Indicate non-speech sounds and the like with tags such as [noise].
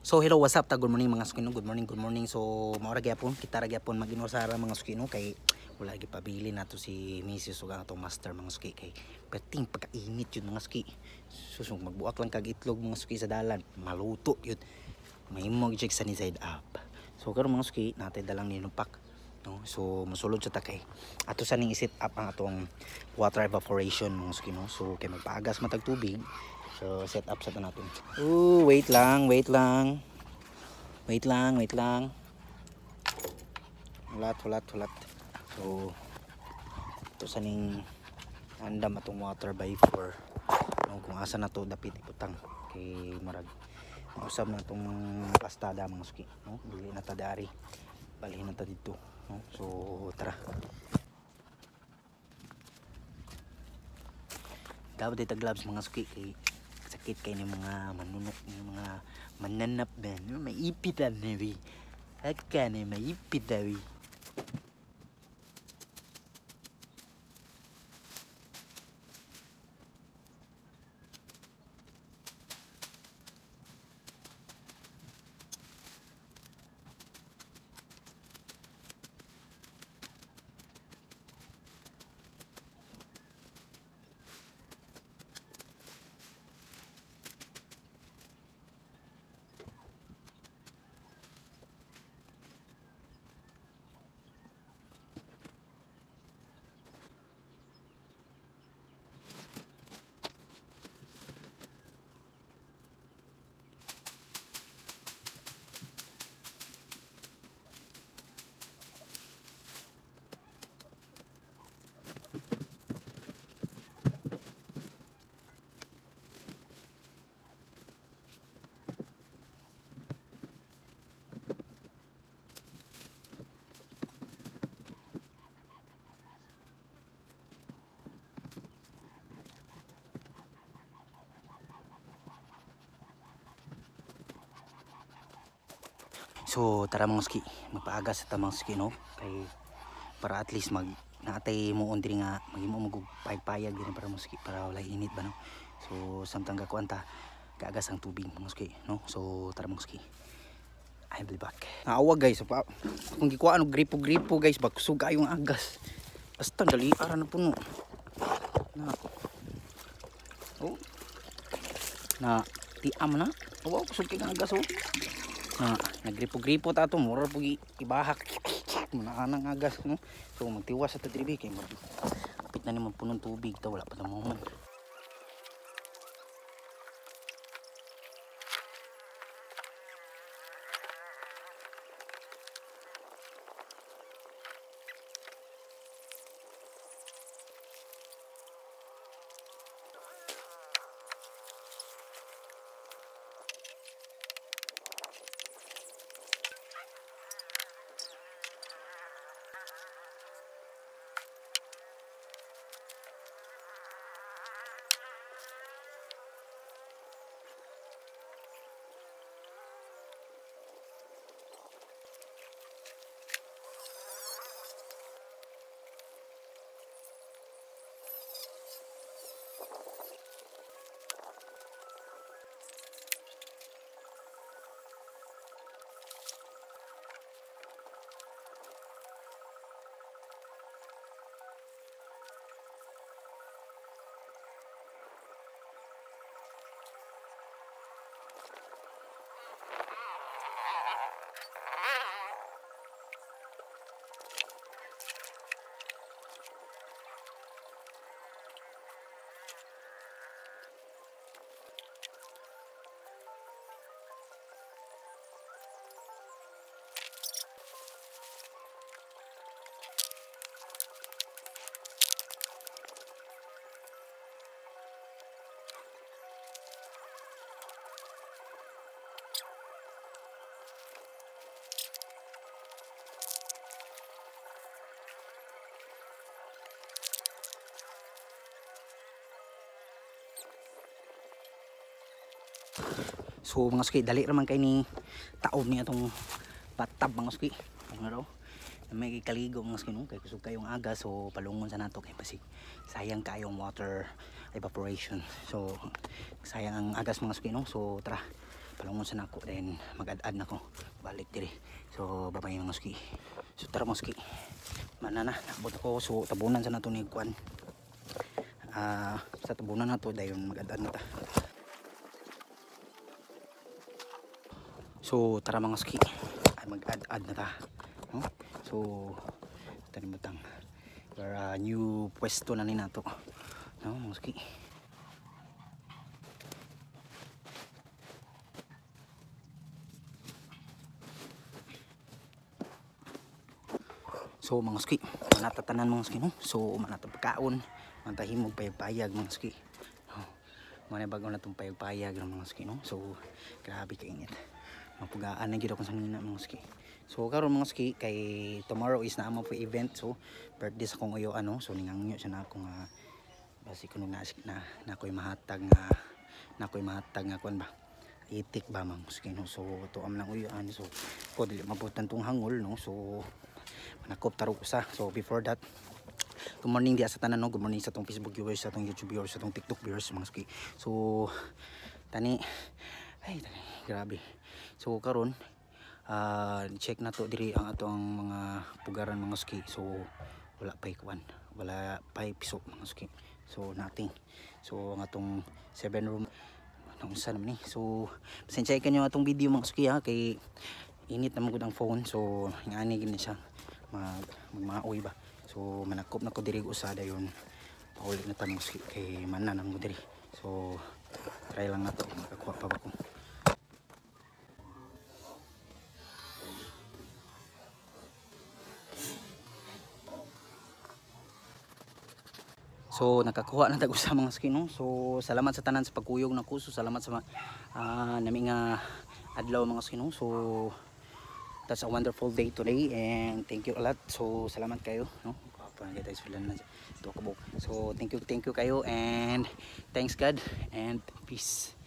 So hello, what's up? Ta good morning mga sukino. Good morning, good morning. So maura gyapon, kita ra gyapon mag mga sukino kay wala gyud pabili nato si Mrs. ug atong master mga suki kay perting pagkainit yun mga suki. Susung magbuak lang kag itlog mga suki sa dalan, maluto yun. May mog jig sa ni side up. So karon mga suki, natay dalang ninupak. No? So mosulod sa takay. Ato sa ning isit up ang atong water evaporation mga suki So kay magpaagas matag tubig, So, set up sa natin. Ooh, wait lang, wait lang. Wait lang, wait lang. Hulat, hulat, hulat. So, ito saning andam atong water by 4. No, kung asa na to dapit iputang kay marag. Usab na tong pastada mga suki, no? Bili na ta dari. na ta dito, no? So, tara. Dapat tag gloves mga suki kay sakit kay ng mga manunok ng mga mananap ben maipitan na wi ano, at ka na maipitan wi So tara mga ski, magpaaga sa tamang ski no. Kay para at least mag natay mo on diri nga magimo magug paypayag din para moski para wala init ba no. So samtang ga ta kaagas ang tubig mga ski no. So tara mga ski. I'll be back. Naawa guys, pa kung gikuha ano gripo-gripo guys, bagsuga yung agas. Basta dali ara na puno. Na. Oh. Na tiam na. Oh, kusog kay agas oh na nagripo-gripo ta to mura pug ibahak [coughs] muna anang agas no so magtiwas sa tadribi kay mura pit na ni punong tubig ta wala pa ta mo So mga suki, dali naman kay ni taom niya itong bathtub mga suki. Ano May kaligo mga suki no? Kaya kusog kayong aga so palungon sa nato kay pasig. Sayang kayong water evaporation. So sayang ang agas mga suki no? So tara, palungon sa nako then mag-add-add na ko. Balik diri. So babay mga suki. So tara mga suki. Mana na, nakabot ako. So tabunan sa nato ni Kwan. Uh, sa tabunan na to, dayon mag-add-add na ta. So tara mga suki. mag-add-add na ta. No? So tanimutang para new pwesto na ni nato. No mga suki. So mga ski, manatatanan mga ski no. So manatong pagkaon, mantahimog payag-payag mga ski. No? Mga bagong natong payag-payag mga ski no. So grabe kainit mapugaan na gid ako sa nina mga ski so karon mga ski kay tomorrow is na amo po event so birthday sa kong uyo ano so ningangyo siya na ako nga basi kuno na na na koy mahatag nga na koy mahatag nga kun ba itik ba mga ski no so to am lang uyo ano so ko dili mabutan tong hangol no so manakop taro sa so before that Good morning di sa tanan no. Good morning sa tong Facebook viewers, sa tong YouTube viewers, sa tong TikTok viewers mga ski. So tani ay tani grabe so karon uh, check na to diri ang atong mga pugaran mga suki so wala pa ikuan wala pa piso mga suki so nating so ang atong 7 room naunsa naman eh so pasensya ikan yung atong video mga suki ha kay init naman gud ang phone so ingani gini siya mag magmaoy ba so manakop na ko diri usada yon paulit na ta mga suki kay manan diri so try lang na to makakuha pa ba ko So nakakuha na tag usa mga skin no. So salamat sa tanan sa pagkuyog nako. So salamat sa uh, ah, nami nga adlaw mga skin no. So that's a wonderful day today and thank you a lot. So salamat kayo no. Pangita is filan na to So thank you thank you kayo and thanks God and peace.